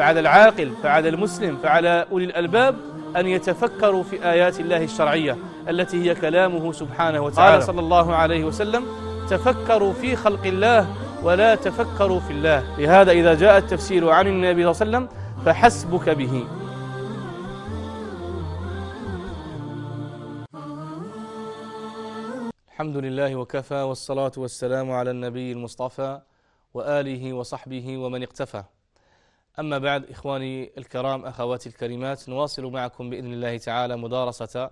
فعلى العاقل فعلى المسلم فعلى أولي الألباب أن يتفكروا في آيات الله الشرعية التي هي كلامه سبحانه وتعالى قال صلى الله عليه وسلم تفكروا في خلق الله ولا تفكروا في الله لهذا إذا جاء التفسير عن النبي صلى الله عليه وسلم فحسبك به الحمد لله وكفى والصلاة والسلام على النبي المصطفى وآله وصحبه ومن اقتفى أما بعد إخواني الكرام أخواتي الكريمات نواصل معكم بإذن الله تعالى مدارسة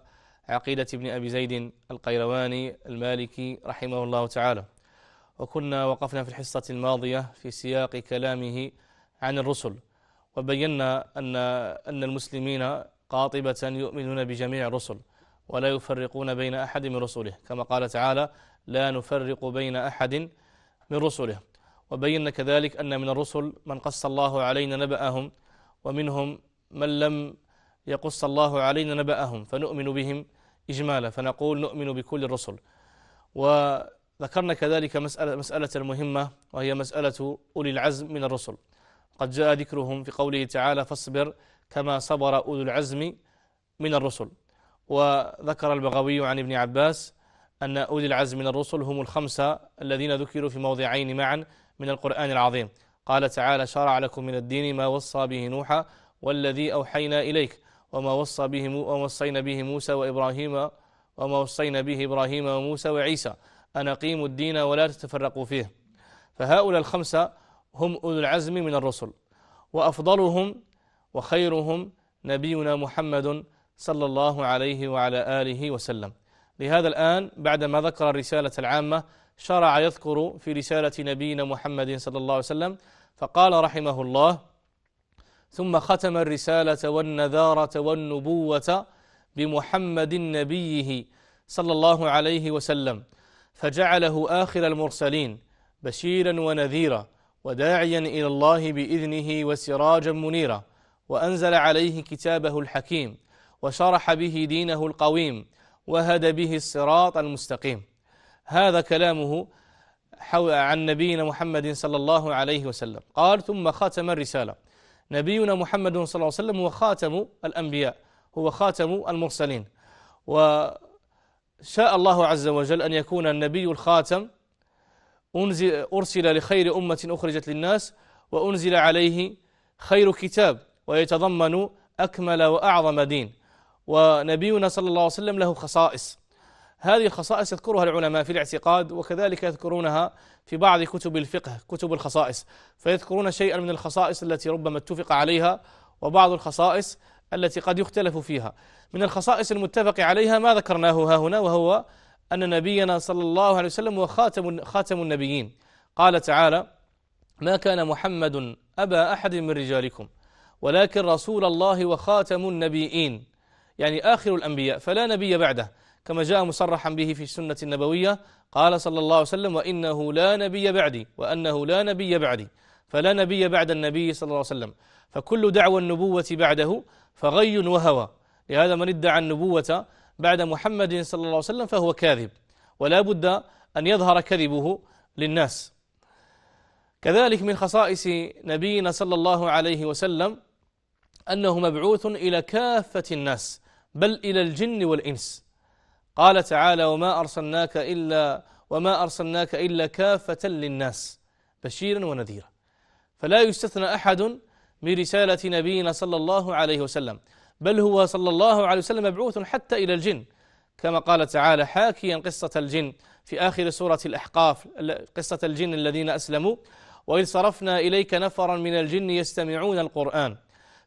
عقيدة ابن أبي زيد القيرواني المالكي رحمه الله تعالى وكنا وقفنا في الحصة الماضية في سياق كلامه عن الرسل وبينا أن أن المسلمين قاطبة يؤمنون بجميع الرسل ولا يفرقون بين أحد من رسله كما قال تعالى لا نفرق بين أحد من رسله وبينا كذلك أن من الرسل من قص الله علينا نبأهم ومنهم من لم يقص الله علينا نبأهم فنؤمن بهم إجمالا فنقول نؤمن بكل الرسل وذكرنا كذلك مسألة, مسألة مهمة وهي مسألة أولي العزم من الرسل قد جاء ذكرهم في قوله تعالى فاصبر كما صبر أولو العزم من الرسل وذكر البغوي عن ابن عباس أن أولي العزم من الرسل هم الخمسة الذين ذكروا في موضعين معا من القرآن العظيم قال تعالى شرع لكم من الدين ما وصى به نوحا والذي أوحينا إليك وما وصى به وما وصينا به موسى وإبراهيم وما وصينا به إبراهيم وموسى وعيسى أن أقيموا الدين ولا تتفرقوا فيه فهؤلاء الخمسة هم أولو العزم من الرسل وأفضلهم وخيرهم نبينا محمد صلى الله عليه وعلى آله وسلم لهذا الآن بعدما ذكر الرسالة العامة شرع يذكر في رسالة نبينا محمد صلى الله عليه وسلم فقال رحمه الله ثم ختم الرسالة والنذارة والنبوة بمحمد نبيه صلى الله عليه وسلم فجعله آخر المرسلين بشيرا ونذيرا وداعيا إلى الله بإذنه وسراجا منيرا وأنزل عليه كتابه الحكيم وشرح به دينه القويم وهد به الصراط المستقيم هذا كلامه حول عن نبينا محمد صلى الله عليه وسلم قال ثم خاتم الرسالة نبينا محمد صلى الله عليه وسلم هو خاتم الأنبياء هو خاتم المرسلين وشاء الله عز وجل أن يكون النبي الخاتم أنزل أرسل لخير أمة أخرجت للناس وأنزل عليه خير كتاب ويتضمن أكمل وأعظم دين ونبينا صلى الله عليه وسلم له خصائص هذه الخصائص يذكرها العلماء في الاعتقاد وكذلك يذكرونها في بعض كتب الفقه كتب الخصائص فيذكرون شيئا من الخصائص التي ربما اتفق عليها وبعض الخصائص التي قد يختلف فيها من الخصائص المتفق عليها ما ذكرناه ها هنا وهو أن نبينا صلى الله عليه وسلم هو خاتم, خاتم النبيين قال تعالى ما كان محمد أبا أحد من رجالكم ولكن رسول الله وخاتم النبيين يعني آخر الأنبياء فلا نبي بعده كما جاء مصرحا به في السنة النبوية قال صلى الله عليه وسلم وإنه لا نبي بعدي وأنه لا نبي بعدي فلا نبي بعد النبي صلى الله عليه وسلم فكل دعوى النبوة بعده فغي وهوى لهذا من ادعى النبوة بعد محمد صلى الله عليه وسلم فهو كاذب ولا بد أن يظهر كذبه للناس كذلك من خصائص نبينا صلى الله عليه وسلم أنه مبعوث إلى كافة الناس بل إلى الجن والإنس قال تعالى وما أرسلناك إلا وما أرسلناك إلا كافة للناس بشيرا ونذيرا فلا يستثنى أحد من رسالة نبينا صلى الله عليه وسلم بل هو صلى الله عليه وسلم مبعوث حتى إلى الجن كما قال تعالى حاكيا قصة الجن في آخر سورة الأحقاف قصة الجن الذين أسلموا وإذ صرفنا إليك نفرا من الجن يستمعون القرآن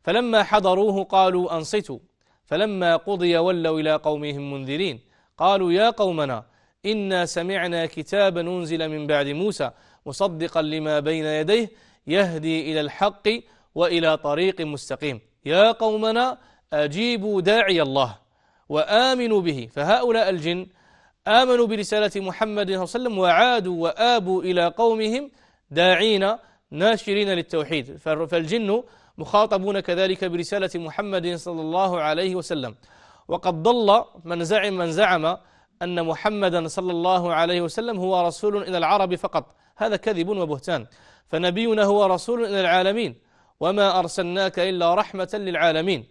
فلما حضروه قالوا أنصتوا فلما قضي ولوا إلى قومهم منذرين قالوا يا قومنا إنا سمعنا كتابا أنزل من بعد موسى مصدقا لما بين يديه يهدي إلى الحق وإلى طريق مستقيم يا قومنا أجيبوا داعي الله وآمنوا به فهؤلاء الجن آمنوا برسالة محمد صلى الله عليه وسلم وعادوا وآبوا إلى قومهم داعين ناشرين للتوحيد فالجن مخاطبون كذلك برسالة محمد صلى الله عليه وسلم وقد ضل من زعم من زعم أن محمدا صلى الله عليه وسلم هو رسول إلى العرب فقط هذا كذب وبهتان فنبينا هو رسول إلى العالمين وما أرسلناك إلا رحمة للعالمين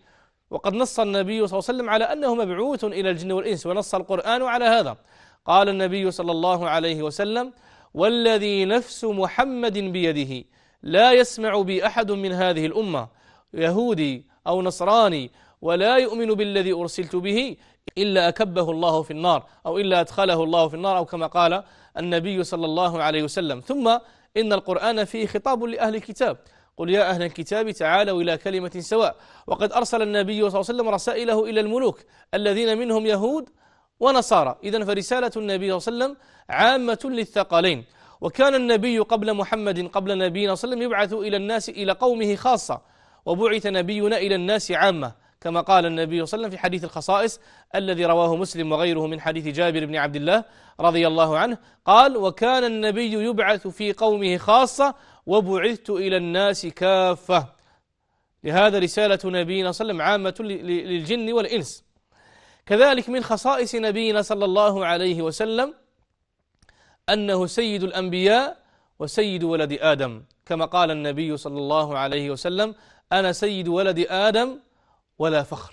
وقد نص النبي صلى الله عليه وسلم على أنه مبعوث إلى الجن والإنس ونص القرآن على هذا قال النبي صلى الله عليه وسلم والذي نفس محمد بيده لا يسمع بي أحد من هذه الأمة يهودي أو نصراني ولا يؤمن بالذي أرسلت به إلا أكبه الله في النار أو إلا أدخله الله في النار أو كما قال النبي صلى الله عليه وسلم ثم إن القرآن فيه خطاب لأهل الكتاب قل يا أهل الكتاب تعالوا إلى كلمة سواء وقد أرسل النبي صلى الله عليه وسلم رسائله إلى الملوك الذين منهم يهود ونصارى إذا فرسالة النبي صلى الله عليه وسلم عامة للثقلين وكان النبي قبل محمد قبل نبينا صلى الله عليه وسلم يبعث إلى الناس إلى قومه خاصة وبعث نبينا إلى الناس عامة كما قال النبي صلى الله عليه وسلم في حديث الخصائص الذي رواه مسلم وغيره من حديث جابر بن عبد الله رضي الله عنه قال وكان النبي يبعث في قومه خاصة وبعثت إلى الناس كافة لهذا رسالة نبينا صلى الله عليه وسلم عامة للجن والإنس كذلك من خصائص نبينا صلى الله عليه وسلم أنه سيد الأنبياء وسيد ولد آدم كما قال النبي صلى الله عليه وسلم أنا سيد ولد آدم ولا فخر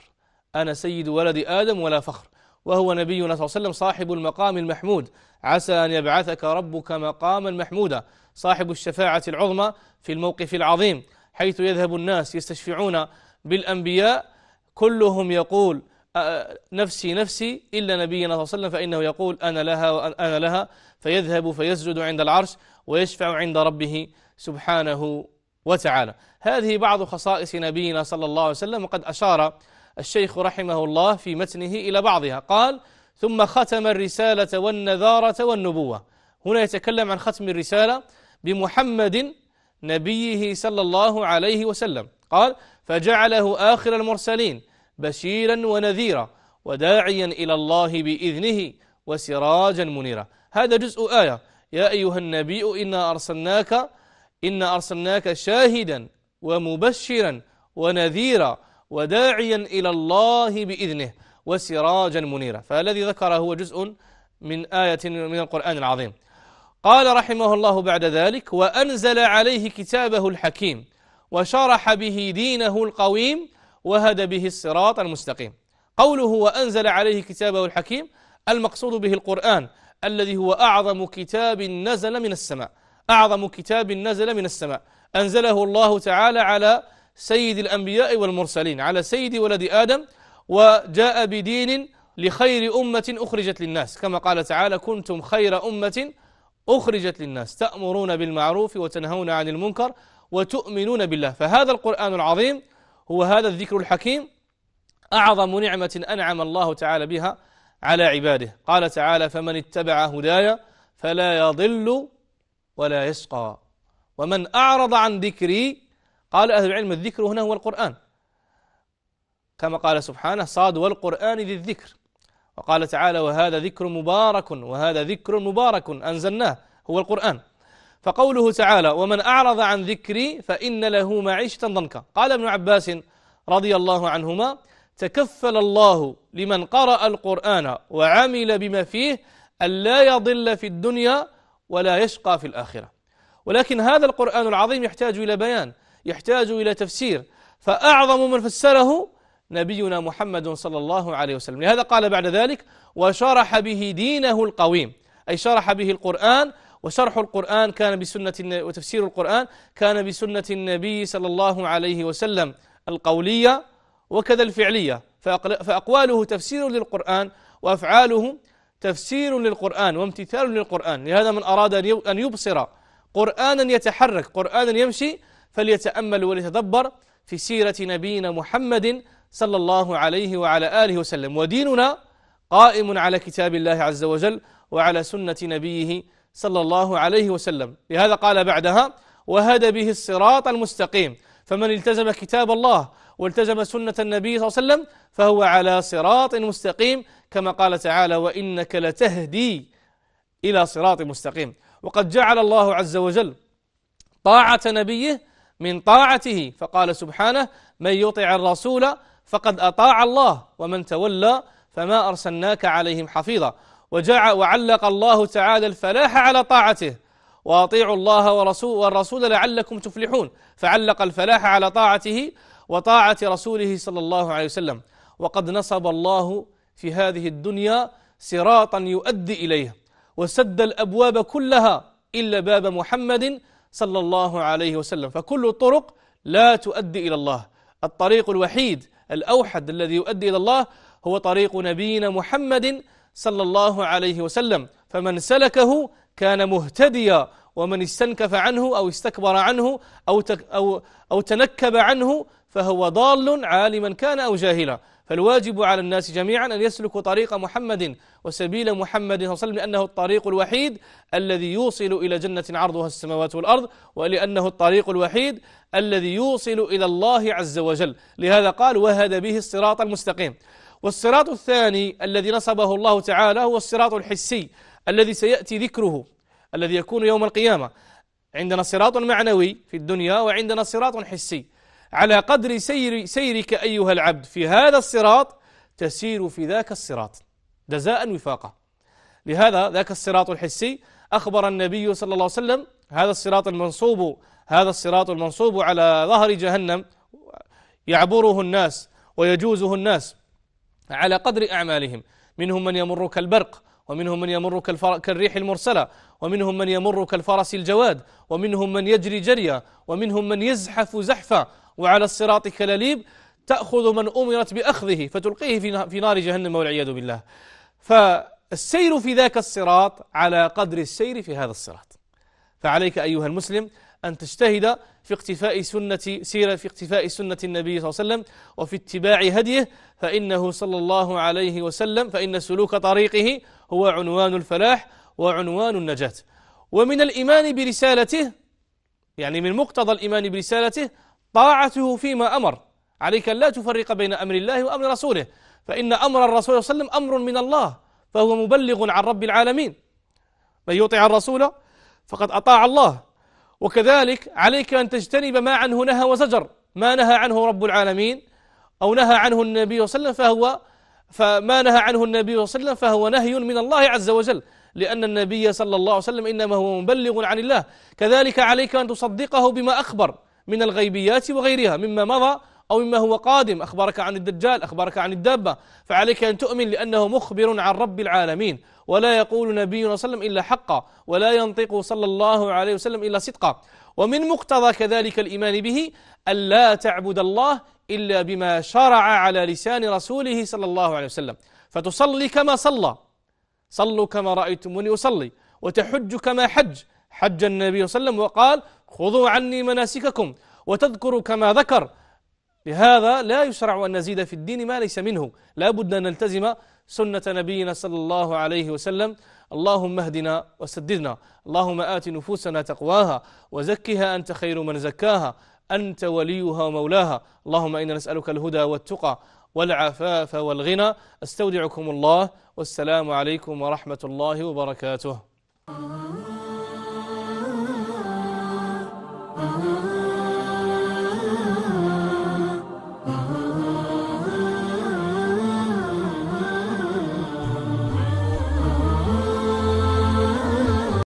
أنا سيد ولد آدم ولا فخر وهو نبينا صلى الله عليه وسلم صاحب المقام المحمود عسى أن يبعثك ربك مقاما محمودا صاحب الشفاعة العظمى في الموقف العظيم حيث يذهب الناس يستشفعون بالأنبياء كلهم يقول نفسي نفسي إلا نبينا صلى الله عليه وسلم فإنه يقول أنا لها وأنا لها فيذهب فيسجد عند العرش ويشفع عند ربه سبحانه وتعالى هذه بعض خصائص نبينا صلى الله عليه وسلم وقد أشار الشيخ رحمه الله في متنه إلى بعضها قال ثم ختم الرسالة والنذارة والنبوة هنا يتكلم عن ختم الرسالة بمحمد نبيه صلى الله عليه وسلم قال فجعله آخر المرسلين بشيرا ونذيرا وداعيا إلى الله بإذنه وسراجا منيرا هذا جزء آية يا أيها النبي إنا أرسلناك إنا أرسلناك شاهدا ومبشرا ونذيرا وداعيا إلى الله بإذنه وسراجا منيرا فالذي ذكره هو جزء من آية من القرآن العظيم قال رحمه الله بعد ذلك وأنزل عليه كتابه الحكيم وشرح به دينه القويم وهدى به الصراط المستقيم قوله وأنزل عليه كتابه الحكيم المقصود به القرآن الذي هو أعظم كتاب نزل من السماء أعظم كتاب نزل من السماء أنزله الله تعالى على سيد الأنبياء والمرسلين على سيد ولد آدم وجاء بدين لخير أمة أخرجت للناس كما قال تعالى كنتم خير أمة أخرجت للناس تأمرون بالمعروف وتنهون عن المنكر وتؤمنون بالله فهذا القرآن العظيم هو هذا الذكر الحكيم أعظم نعمة أنعم الله تعالى بها على عباده قال تعالى فمن اتبع هدايا فلا يضل ولا يشقى ومن أعرض عن ذكري قال أهل العلم الذكر هنا هو القرآن كما قال سبحانه صاد والقرآن ذي الذكر وقال تعالى وهذا ذكر مبارك وهذا ذكر مبارك أنزلناه هو القرآن فقوله تعالى ومن أعرض عن ذكري فإن له معيشة ضنكا قال ابن عباس رضي الله عنهما تكفل الله لمن قرأ القرآن وعمل بما فيه ألا يضل في الدنيا ولا يشقى في الآخرة ولكن هذا القرآن العظيم يحتاج إلى بيان يحتاج إلى تفسير فأعظم من فسره نبينا محمد صلى الله عليه وسلم لهذا قال بعد ذلك وشرح به دينه القويم أي شرح به القرآن وشرح القرآن كان بسنة وتفسير القرآن كان بسنة النبي صلى الله عليه وسلم القولية وكذا الفعلية فأقواله تفسير للقرآن وأفعاله تفسير للقرآن وامتثال للقرآن لهذا من أراد أن يبصر قرآنا يتحرك قرآنا يمشي فليتأمل وليتدبر في سيرة نبينا محمد صلى الله عليه وعلى آله وسلم وديننا قائم على كتاب الله عز وجل وعلى سنة نبيه صلى الله عليه وسلم لهذا قال بعدها وهدى به الصراط المستقيم فمن التزم كتاب الله والتزم سنة النبي صلى الله عليه وسلم فهو على صراط مستقيم كما قال تعالى وإنك لتهدي إلى صراط مستقيم وقد جعل الله عز وجل طاعة نبيه من طاعته فقال سبحانه من يطع الرسول فقد أطاع الله ومن تولى فما أرسلناك عليهم حفيظا وعلق الله تعالى الفلاح على طاعته وأطيعوا الله ورسول والرسول لعلكم تفلحون فعلق الفلاح على طاعته وطاعة رسوله صلى الله عليه وسلم وقد نصب الله في هذه الدنيا صراطا يؤدي إليها وسد الأبواب كلها إلا باب محمد صلى الله عليه وسلم فكل الطرق لا تؤدي إلى الله الطريق الوحيد الأوحد الذي يؤدي إلى الله هو طريق نبينا محمد صلى الله عليه وسلم فمن سلكه كان مهتديا ومن استنكف عنه أو استكبر عنه أو, أو, أو تنكب عنه فهو ضال عالما كان أو جاهلا فالواجب على الناس جميعا أن يسلكوا طريق محمد وسبيل محمد صلى الله عليه وسلم لأنه الطريق الوحيد الذي يوصل إلى جنة عرضها السماوات والأرض ولأنه الطريق الوحيد الذي يوصل إلى الله عز وجل لهذا قال وهد به الصراط المستقيم والصراط الثاني الذي نصبه الله تعالى هو الصراط الحسي الذي سيأتي ذكره الذي يكون يوم القيامة عندنا صراط معنوي في الدنيا وعندنا صراط حسي على قدر سير سيرك أيها العبد في هذا الصراط تسير في ذاك الصراط جزاء وفاقة لهذا ذاك الصراط الحسي أخبر النبي صلى الله عليه وسلم هذا الصراط المنصوب هذا الصراط المنصوب على ظهر جهنم يعبره الناس ويجوزه الناس على قدر أعمالهم منهم من يمر كالبرق ومنهم من يمر كالريح المرسلة ومنهم من يمر كالفرس الجواد ومنهم من يجري جريا ومنهم من يزحف زحفا وعلى الصراط كلاليب تأخذ من أمرت بأخذه فتلقيه في نار جهنم والعياذ بالله فالسير في ذاك الصراط على قدر السير في هذا الصراط فعليك أيها المسلم أن تجتهد في اقتفاء سنة سيرة في اقتفاء سنة النبي صلى الله عليه وسلم وفي اتباع هديه فإنه صلى الله عليه وسلم فإن سلوك طريقه هو عنوان الفلاح وعنوان النجاة ومن الإيمان برسالته يعني من مقتضى الإيمان برسالته طاعته فيما أمر عليك لا تفرق بين أمر الله وأمر رسوله فإن أمر الرسول صلى الله عليه وسلم أمر من الله فهو مبلغ عن رب العالمين من يطع الرسول فقد أطاع الله وكذلك عليك أن تجتنب ما عنه نهى وزجر ما نهى عنه رب العالمين أو نهى عنه النبي صلى الله عليه وسلم فهو فما نهى عنه النبي صلى الله عليه وسلم فهو نهي من الله عز وجل لأن النبي صلى الله عليه وسلم إنما هو مبلغ عن الله كذلك عليك أن تصدقه بما أخبر من الغيبيات وغيرها مما مضى أو مما هو قادم أخبرك عن الدجال أخبرك عن الدابة فعليك أن تؤمن لأنه مخبر عن رب العالمين ولا يقول نبينا صلى الله عليه وسلم إلا حقا ولا ينطق صلى الله عليه وسلم إلا صدقا ومن مقتضى كذلك الإيمان به ألا تعبد الله إلا بما شرع على لسان رسوله صلى الله عليه وسلم فتصلي كما صلى صلوا كما رأيتموني أصلي وتحج كما حج حج النبي صلى الله عليه وسلم وقال خذوا عني مناسككم وتذكروا كما ذكر لهذا لا يشرع أن نزيد في الدين ما ليس منه لا بد أن نلتزم سنة نبينا صلى الله عليه وسلم اللهم اهدنا وسددنا اللهم آت نفوسنا تقواها وزكها أنت خير من زكاها أنت وليها ومولاها اللهم إنا نسألك الهدى والتقى والعفاف والغنى استودعكم الله والسلام عليكم ورحمة الله وبركاته